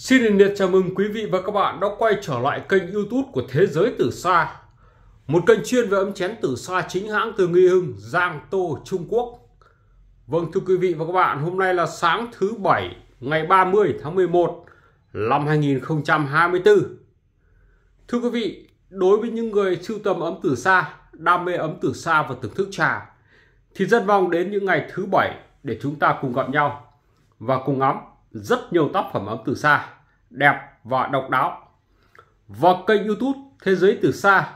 Xin liệt chào mừng quý vị và các bạn đã quay trở lại kênh youtube của Thế giới Từ Sa Một kênh chuyên về ấm chén từ xa chính hãng từ Nghi Hưng, Giang Tô, Trung Quốc Vâng thưa quý vị và các bạn, hôm nay là sáng thứ Bảy ngày 30 tháng 11 năm 2024 Thưa quý vị, đối với những người sưu tầm ấm từ xa, đam mê ấm từ xa và thưởng thức trà Thì rất mong đến những ngày thứ Bảy để chúng ta cùng gặp nhau và cùng ấm rất nhiều tác phẩm ấm từ xa đẹp và độc đáo và kênh youtube thế giới từ xa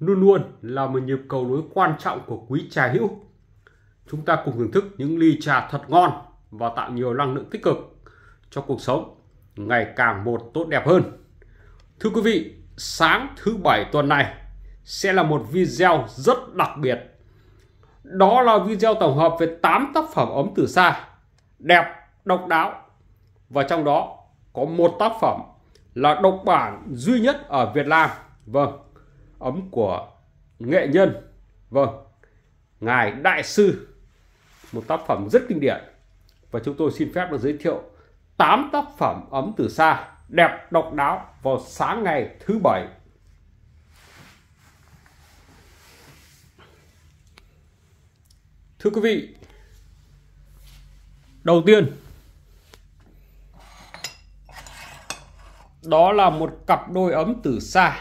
luôn luôn là một nhịp cầu nối quan trọng của quý trà hữu chúng ta cùng thưởng thức những ly trà thật ngon và tạo nhiều năng lượng tích cực cho cuộc sống ngày càng một tốt đẹp hơn thưa quý vị sáng thứ bảy tuần này sẽ là một video rất đặc biệt đó là video tổng hợp về 8 tác phẩm ấm từ xa đẹp độc đáo và trong đó có một tác phẩm là độc bản duy nhất ở Việt Nam vâng ấm của nghệ nhân vâng ngài đại sư một tác phẩm rất kinh điển và chúng tôi xin phép được giới thiệu 8 tác phẩm ấm từ xa đẹp độc đáo vào sáng ngày thứ bảy Thưa quý vị, đầu tiên đó là một cặp đôi ấm từ xa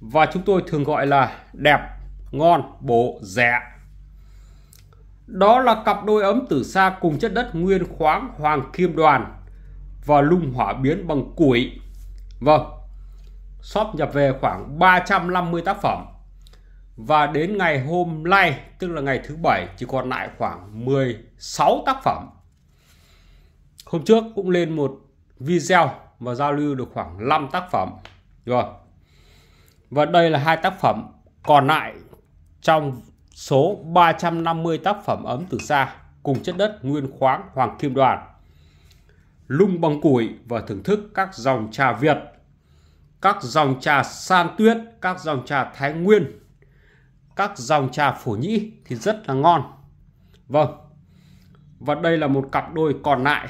và chúng tôi thường gọi là đẹp ngon bổ rẻ đó là cặp đôi ấm từ xa cùng chất đất nguyên khoáng hoàng kim đoàn và lung hỏa biến bằng củi vâng shop nhập về khoảng 350 tác phẩm và đến ngày hôm nay tức là ngày thứ bảy chỉ còn lại khoảng 16 tác phẩm hôm trước cũng lên một video và giao lưu được khoảng 5 tác phẩm rồi và đây là hai tác phẩm còn lại trong số 350 tác phẩm ấm từ xa cùng chất đất nguyên khoáng hoàng kim đoàn lung bằng củi và thưởng thức các dòng trà Việt các dòng trà san tuyết các dòng trà thái nguyên các dòng trà phổ nhĩ thì rất là ngon vâng và đây là một cặp đôi còn lại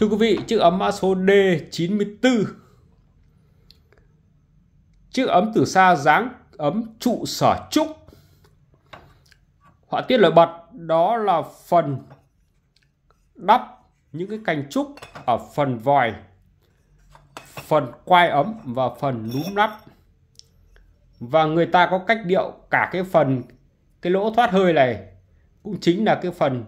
Thưa quý vị, chiếc ấm mã số D94 Chiếc ấm từ xa dáng ấm trụ sở trúc Họa tiết nổi bật đó là phần đắp những cái cành trúc ở phần vòi phần quai ấm và phần núm nắp và người ta có cách điệu cả cái phần cái lỗ thoát hơi này cũng chính là cái phần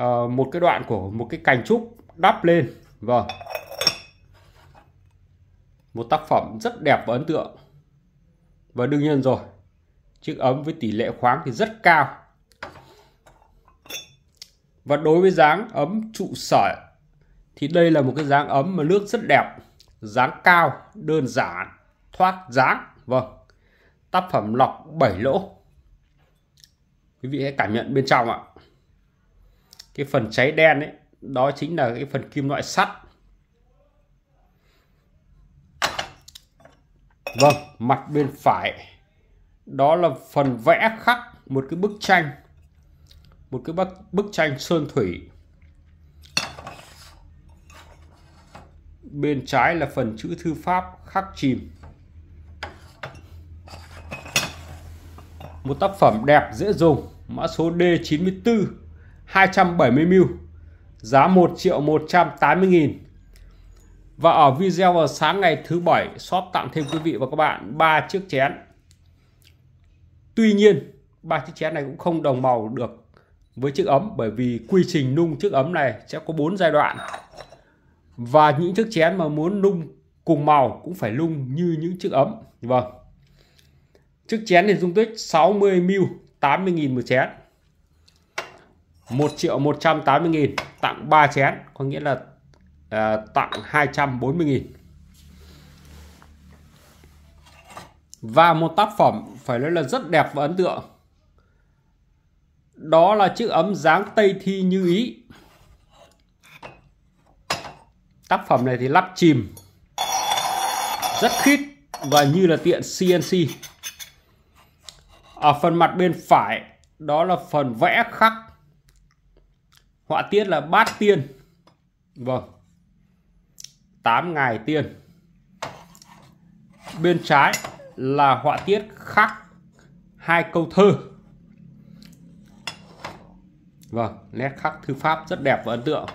uh, một cái đoạn của một cái cành trúc đắp lên vâng một tác phẩm rất đẹp và ấn tượng và đương nhiên rồi chiếc ấm với tỷ lệ khoáng thì rất cao và đối với dáng ấm trụ sở thì đây là một cái dáng ấm mà nước rất đẹp dáng cao đơn giản thoát dáng vâng tác phẩm lọc 7 lỗ quý vị hãy cảm nhận bên trong ạ cái phần cháy đen ấy đó chính là cái phần kim loại sắt vâng mặt bên phải đó là phần vẽ khắc một cái bức tranh một cái bức, bức tranh sơn thủy bên trái là phần chữ thư pháp khắc chìm một tác phẩm đẹp dễ dùng mã số D94 270 mil giá 1 triệu 180 nghìn và ở video vào sáng ngày thứ bảy shop tặng thêm quý vị và các bạn ba chiếc chén tuy nhiên ba chiếc chén này cũng không đồng màu được với chiếc ấm bởi vì quy trình nung chiếc ấm này sẽ có bốn giai đoạn và những chiếc chén mà muốn nung cùng màu cũng phải nung như những chiếc ấm vâng chiếc chén thì dung tích 60 ml 80.000 một chén 1 triệu 180 nghìn tặng 3 chén có nghĩa là à, tặng 240.000 và một tác phẩm phải nói là rất đẹp và ấn tượng đó là chiếc ấm dáng Tây Thi Như Ý tác phẩm này thì lắp chìm rất khít và như là tiện CNC ở phần mặt bên phải đó là phần vẽ khắc họa tiết là bát tiên vâng 8 ngày tiên bên trái là họa tiết khắc hai câu thơ vâng nét khắc thư pháp rất đẹp và ấn tượng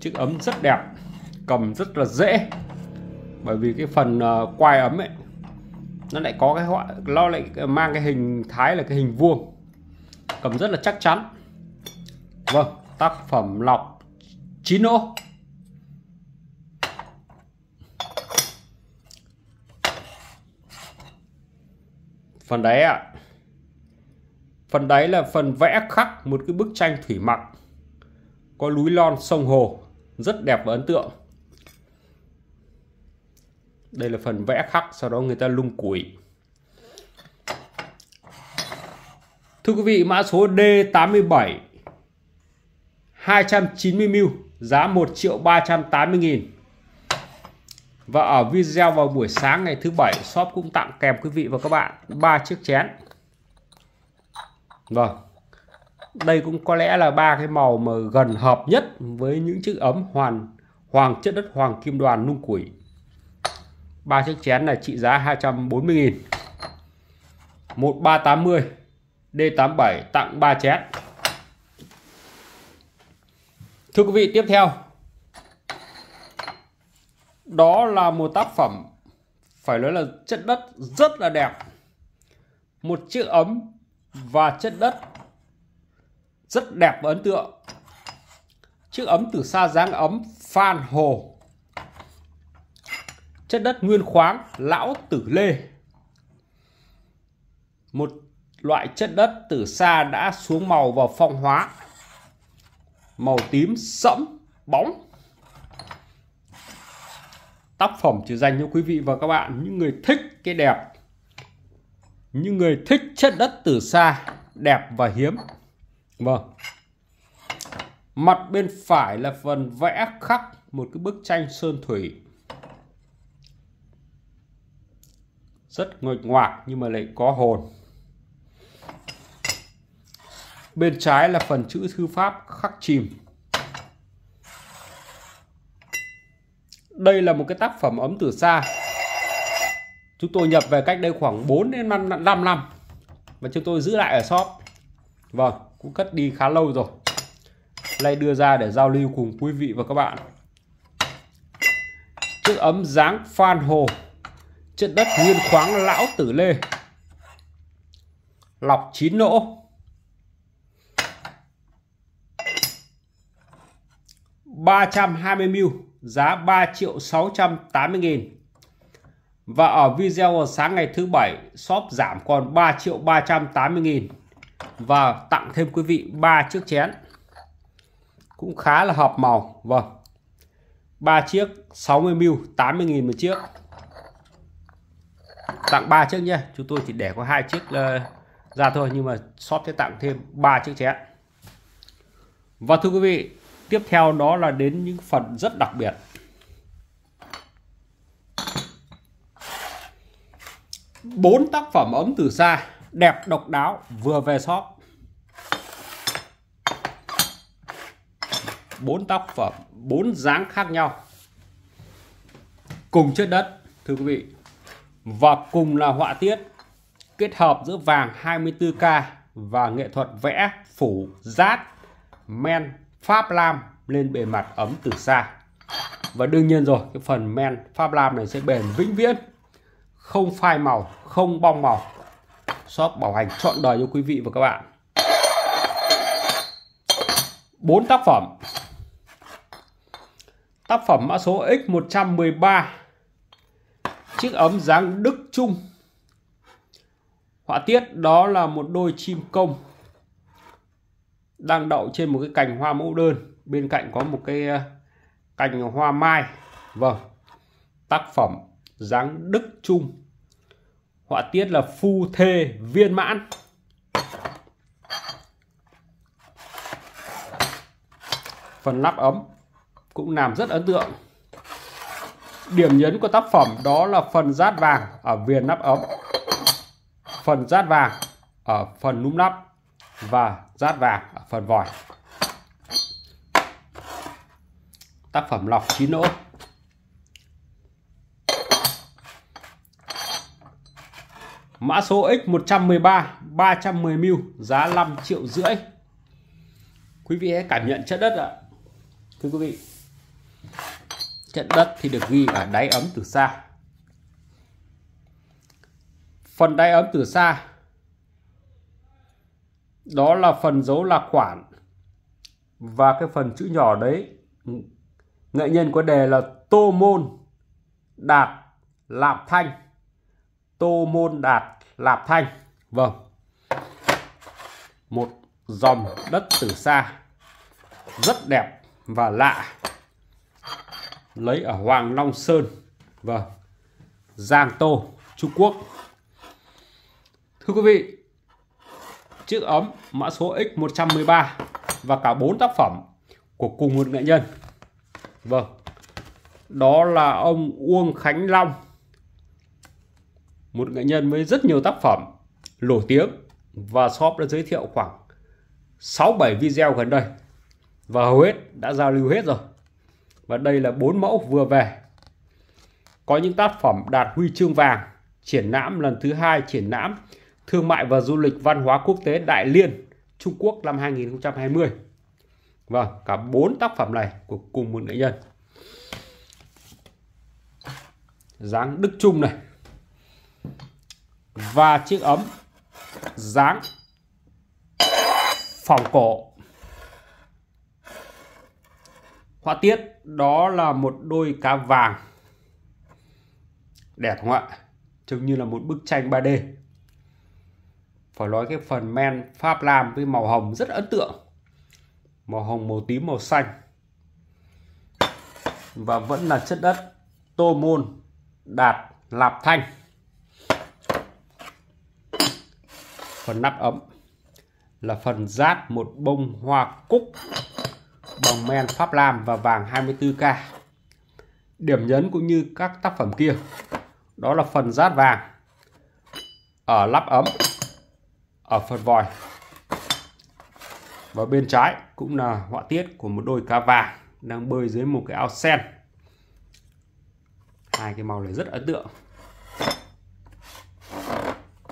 chiếc ấm rất đẹp cầm rất là dễ bởi vì cái phần ờ, quai ấm ấy nó lại có cái họa nó lại mang cái hình thái là cái hình vuông cầm rất là chắc chắn vâng tác phẩm lọc chín ô phần đáy ạ à. phần đáy là phần vẽ khắc một cái bức tranh thủy mặc có núi non sông hồ rất đẹp và ấn tượng đây là phần vẽ khắc sau đó người ta lung củi Thưa quý vị, mã số D87 290 mil giá 1 triệu 380 nghìn Và ở video vào buổi sáng ngày thứ bảy shop cũng tặng kèm quý vị và các bạn ba chiếc chén. Vâng. Đây cũng có lẽ là ba cái màu mà gần hợp nhất với những chiếc ấm hoàn hoàng chất đất hoàng kim đoàn nung củi. Ba chiếc chén này trị giá 240 000 1380 D87 tặng 3 chén. Thưa quý vị, tiếp theo. Đó là một tác phẩm phải nói là chất đất rất là đẹp. Một chữ ấm và chất đất rất đẹp và ấn tượng. Chữ ấm từ xa dáng ấm Phan Hồ. Chất đất nguyên khoáng Lão Tử Lê. Một loại chất đất từ xa đã xuống màu và phong hóa màu tím sẫm bóng tác phẩm chỉ dành cho quý vị và các bạn những người thích cái đẹp những người thích chất đất từ xa đẹp và hiếm vâng mặt bên phải là phần vẽ khắc một cái bức tranh sơn thủy rất nguệch ngoạc nhưng mà lại có hồn bên trái là phần chữ thư pháp khắc chìm đây là một cái tác phẩm ấm từ xa chúng tôi nhập về cách đây khoảng 4 đến 5, 5 năm và chúng tôi giữ lại ở shop vâng cũng cất đi khá lâu rồi nay đưa ra để giao lưu cùng quý vị và các bạn chiếc ấm dáng phan hồ trên đất nguyên khoáng lão tử lê lọc chín nỗ 320ml giá 3 triệu 680 nghìn. Và ở video sáng ngày thứ bảy shop giảm còn 3 triệu 380 nghìn và tặng thêm quý vị ba chiếc chén cũng khá là hợp màu vâng ba chiếc 60 ml 80 nghìn một chiếc tặng ba chiếc nhé chúng tôi chỉ để có hai chiếc ờ, ra thôi nhưng mà shop sẽ tặng thêm ba chiếc chén và thưa quý vị tiếp theo đó là đến những phần rất đặc biệt bốn tác phẩm ấm từ xa đẹp độc đáo vừa về shop bốn tác phẩm bốn dáng khác nhau cùng chất đất thưa quý vị và cùng là họa tiết kết hợp giữa vàng 24K và nghệ thuật vẽ phủ rát men Pháp Lam lên bề mặt ấm từ xa. Và đương nhiên rồi, cái phần men Pháp Lam này sẽ bền vĩnh viễn, không phai màu, không bong màu. Shop bảo hành trọn đời cho quý vị và các bạn. bốn tác phẩm. Tác phẩm mã số X113. Chiếc ấm dáng Đức Trung. Họa tiết đó là một đôi chim công đang đậu trên một cái cành hoa mẫu đơn bên cạnh có một cái ờ, cành hoa mai vâng tác phẩm dáng đức trung họa tiết là phu thê viên mãn phần nắp ấm cũng làm rất ấn tượng điểm nhấn của tác phẩm đó là phần rát vàng ở viền nắp ấm phần rát vàng ở phần núm nắp và dát vàng ở phần vòi tác phẩm lọc chín lỗ mã số X113 310 mil giá 5 triệu rưỡi quý vị hãy cảm nhận chất đất ạ thưa quý vị chất đất thì được ghi ở đáy ấm từ xa phần đáy ấm từ xa đó là phần dấu lạc khoản và cái phần chữ nhỏ đấy nghệ nhân có đề là tô môn đạt lạp thanh tô môn đạt lạp thanh vâng một dòng đất từ xa rất đẹp và lạ lấy ở Hoàng Long Sơn vâng Giang Tô Trung Quốc thưa quý vị chiếc ấm mã số X113 và cả bốn tác phẩm của cùng một nghệ nhân. Vâng. Đó là ông Uông Khánh Long. Một nghệ nhân với rất nhiều tác phẩm nổi tiếng và shop đã giới thiệu khoảng 6 7 video gần đây. Và hầu hết đã giao lưu hết rồi. Và đây là bốn mẫu vừa về. Có những tác phẩm đạt huy chương vàng triển lãm lần thứ hai triển lãm Thương mại và Du lịch Văn hóa Quốc tế Đại Liên Trung Quốc năm 2020. và vâng, cả bốn tác phẩm này của cùng một nghệ nhân. Dáng Đức Trung này. Và chiếc ấm dáng phòng cổ. Họa tiết đó là một đôi cá vàng. Đẹp không ạ? Trông như là một bức tranh 3D phải nói cái phần men Pháp Lam với màu hồng rất ấn tượng màu hồng màu tím màu xanh và vẫn là chất đất tô môn đạt lạp thanh phần nắp ấm là phần rát một bông hoa cúc bằng men Pháp Lam và vàng 24K. Điểm nhấn cũng như các tác phẩm kia, đó là phần rát vàng ở lắp ấm ở phần vòi và bên trái cũng là họa tiết của một đôi cá vàng đang bơi dưới một cái ao sen hai cái màu này rất ấn tượng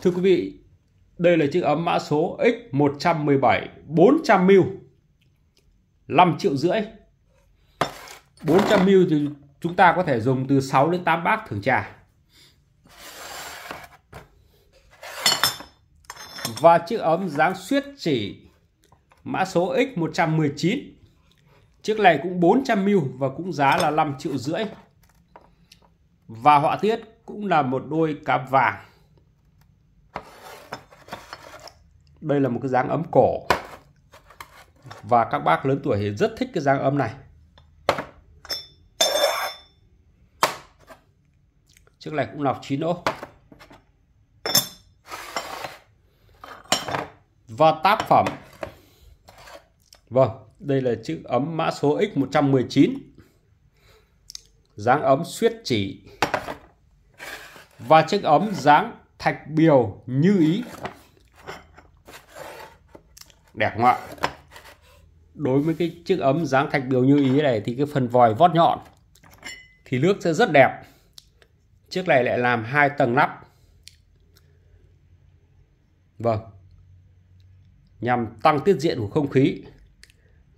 thưa quý vị đây là chiếc ấm mã số X117 400 mil 5 triệu rưỡi 400 mil thì chúng ta có thể dùng từ 6 đến 8 bát thưởng trà và chiếc ấm dáng suyết chỉ mã số X119 chiếc này cũng 400 mil và cũng giá là 5 triệu rưỡi và họa tiết cũng là một đôi cám vàng đây là một cái dáng ấm cổ và các bác lớn tuổi thì rất thích cái dáng ấm này chiếc này cũng lọc chín ô và tác phẩm Vâng, đây là chữ ấm mã số X119 dáng ấm suyết chỉ và chiếc ấm dáng thạch biều như ý đẹp không ạ đối với cái chiếc ấm dáng thạch biều như ý này thì cái phần vòi vót nhọn thì nước sẽ rất đẹp chiếc này lại làm hai tầng nắp vâng nhằm tăng tiết diện của không khí,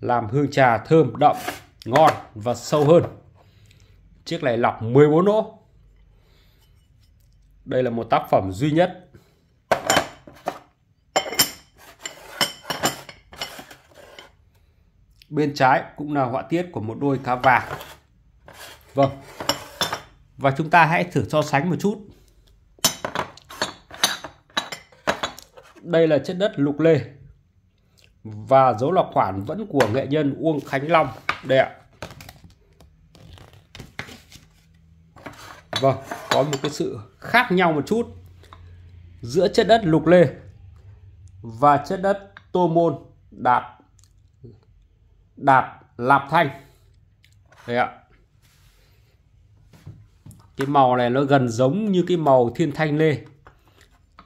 làm hương trà thơm đậm, ngon và sâu hơn. Chiếc này lọc 14 nỗ. Đây là một tác phẩm duy nhất bên trái cũng là họa tiết của một đôi cá vàng. Vâng. Và chúng ta hãy thử so sánh một chút. Đây là chất đất lục lê và dấu lọc khoản vẫn của nghệ nhân Uông Khánh Long đây ạ vâng có một cái sự khác nhau một chút giữa chất đất lục lê và chất đất tô môn đạt đạt lạp thanh đây ạ cái màu này nó gần giống như cái màu thiên thanh lê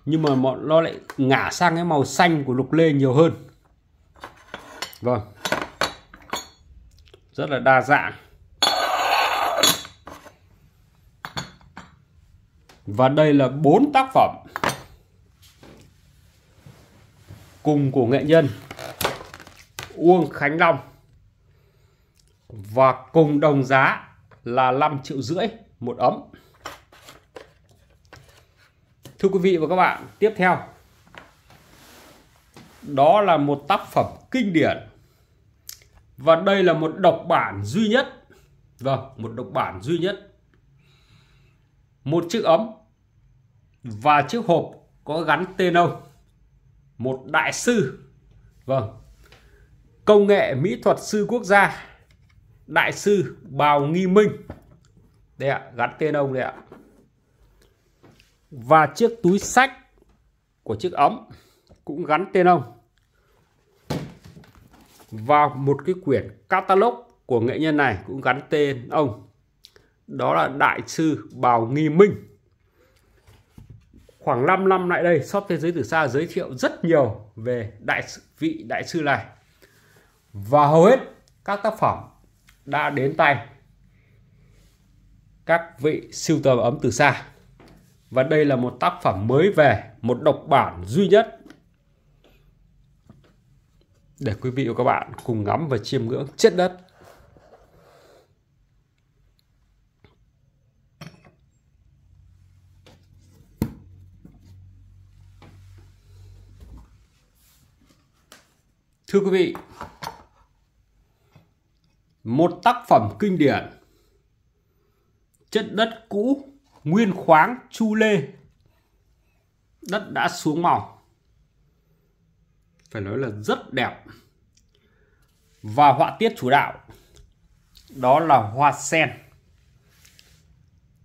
nhưng mà nó lại ngả sang cái màu xanh của lục lê nhiều hơn vâng rất là đa dạng và đây là bốn tác phẩm cùng của nghệ nhân Uông Khánh Long và cùng đồng giá là 5 triệu rưỡi một ấm Thưa quý vị và các bạn tiếp theo đó là một tác phẩm kinh điển và đây là một độc bản duy nhất vâng một độc bản duy nhất một chiếc ấm và chiếc hộp có gắn tên ông một đại sư vâng công nghệ mỹ thuật sư quốc gia đại sư bào nghi minh đây ạ gắn tên ông đây ạ và chiếc túi sách của chiếc ấm cũng gắn tên ông vào một cái quyển catalog của nghệ nhân này cũng gắn tên ông đó là đại sư Bào Nghi Minh khoảng 5 năm lại đây shop thế giới từ xa giới thiệu rất nhiều về đại vị đại sư này và hầu hết các tác phẩm đã đến tay các vị siêu tầm ấm từ xa và đây là một tác phẩm mới về một độc bản duy nhất để quý vị và các bạn cùng ngắm và chiêm ngưỡng chất đất. Thưa quý vị, một tác phẩm kinh điển chất đất cũ nguyên khoáng chu lê đất đã xuống màu phải nói là rất đẹp và họa tiết chủ đạo đó là hoa sen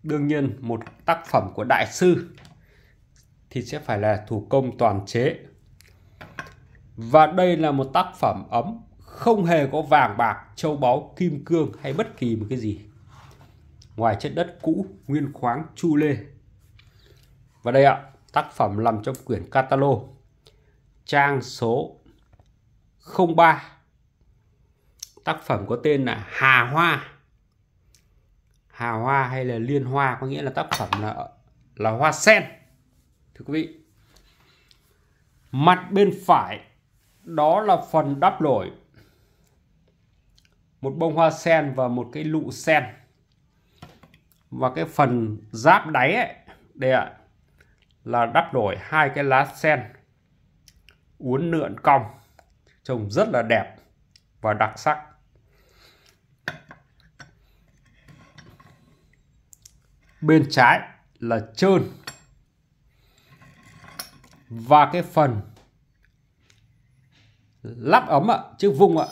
đương nhiên một tác phẩm của đại sư thì sẽ phải là thủ công toàn chế và đây là một tác phẩm ấm không hề có vàng bạc châu báu kim cương hay bất kỳ một cái gì ngoài chất đất cũ nguyên khoáng chu lê và đây ạ tác phẩm nằm trong quyển catalog trang số 03 tác phẩm có tên là Hà Hoa Hà Hoa hay là Liên Hoa có nghĩa là tác phẩm là là hoa sen thưa quý vị mặt bên phải đó là phần đắp nổi một bông hoa sen và một cái lụ sen và cái phần giáp đáy ấy, đây ạ là đắp đổi hai cái lá sen uốn lượn cong trông rất là đẹp và đặc sắc bên trái là trơn và cái phần lắp ấm ạ chứ vung ạ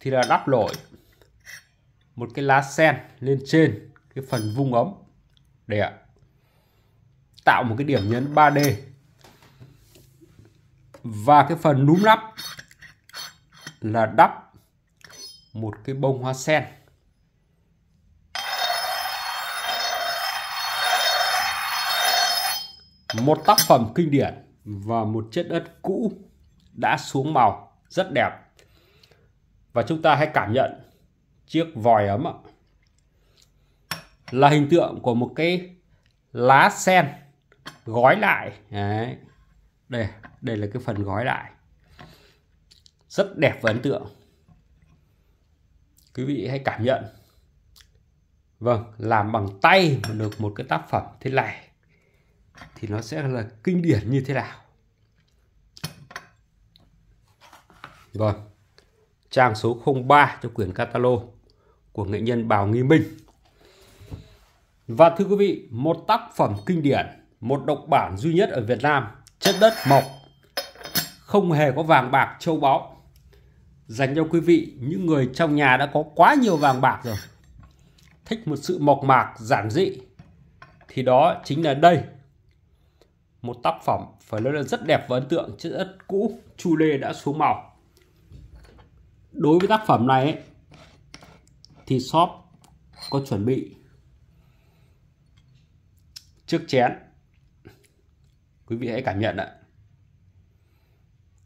thì là đắp nổi một cái lá sen lên trên cái phần vung ống để tạo một cái điểm nhấn 3D và cái phần núm lắp là đắp một cái bông hoa sen một tác phẩm kinh điển và một chất đất cũ đã xuống màu rất đẹp và chúng ta hãy cảm nhận chiếc vòi ấm ạ là hình tượng của một cái lá sen gói lại Đấy đây đây là cái phần gói lại rất đẹp và ấn tượng quý vị hãy cảm nhận vâng làm bằng tay mà được một cái tác phẩm thế này thì nó sẽ là kinh điển như thế nào vâng trang số 03 trong quyển catalog của nghệ nhân Bào Nghi Minh và thưa quý vị một tác phẩm kinh điển một độc bản duy nhất ở Việt Nam chất đất mộc không hề có vàng bạc châu báu dành cho quý vị những người trong nhà đã có quá nhiều vàng bạc rồi thích một sự mộc mạc giản dị thì đó chính là đây một tác phẩm phải nói là rất đẹp và ấn tượng chất đất cũ chu lê đã xuống màu đối với tác phẩm này ấy, thì shop có chuẩn bị chiếc chén quý vị hãy cảm nhận ạ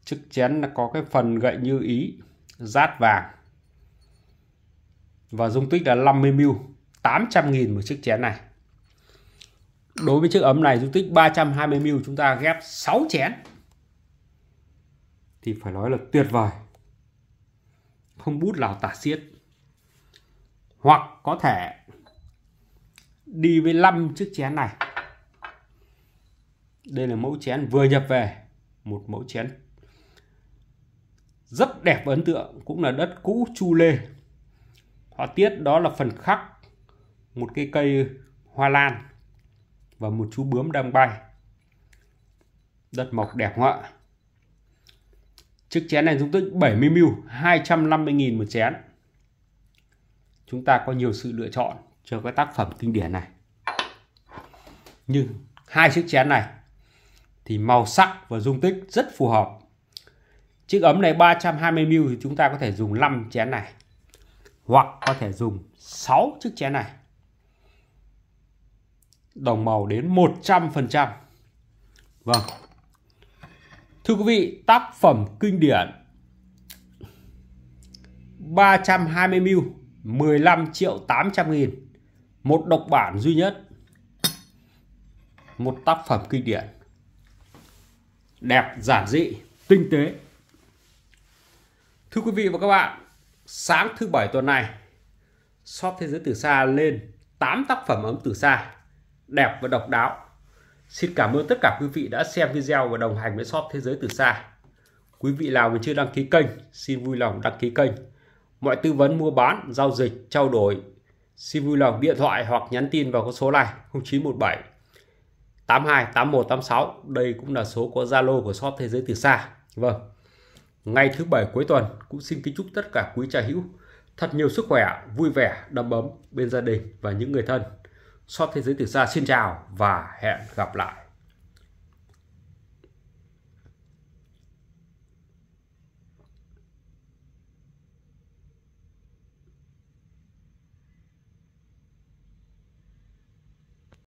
chiếc chén là có cái phần gậy như ý rát vàng và dung tích là 50ml 800.000 một chiếc chén này đối với chiếc ấm này dung tích 320ml chúng ta ghép 6 chén thì phải nói là tuyệt vời không bút nào tả xiết hoặc có thể đi với 5 chiếc chén này đây là mẫu chén vừa nhập về một mẫu chén rất đẹp và ấn tượng cũng là đất cũ chu lê họa tiết đó là phần khắc một cái cây hoa lan và một chú bướm đang bay đất mộc đẹp ngọa chiếc chén này dung tích 70 ml 250.000 một chén chúng ta có nhiều sự lựa chọn cho cái tác phẩm kinh điển này nhưng hai chiếc chén này thì màu sắc và dung tích rất phù hợp. Chiếc ấm này 320ml thì chúng ta có thể dùng 5 chén này hoặc có thể dùng 6 chiếc chén này. Đồng màu đến 100%. Vâng. Thưa quý vị, tác phẩm kinh điển 320ml 15 triệu 800 nghìn Một độc bản duy nhất Một tác phẩm kinh điển đẹp giản dị, tinh tế. Thưa quý vị và các bạn, sáng thứ bảy tuần này, shop thế giới từ xa lên 8 tác phẩm ấm từ xa đẹp và độc đáo. Xin cảm ơn tất cả quý vị đã xem video và đồng hành với shop thế giới từ xa. Quý vị nào mà chưa đăng ký kênh, xin vui lòng đăng ký kênh. Mọi tư vấn mua bán, giao dịch, trao đổi, xin vui lòng điện thoại hoặc nhắn tin vào con số này 0917 82 81 86 đây cũng là số của Zalo của shop thế giới từ xa vâng ngày thứ bảy cuối tuần cũng xin kính chúc tất cả quý trà hữu thật nhiều sức khỏe vui vẻ đầm ấm bên gia đình và những người thân shop thế giới từ xa xin chào và hẹn gặp lại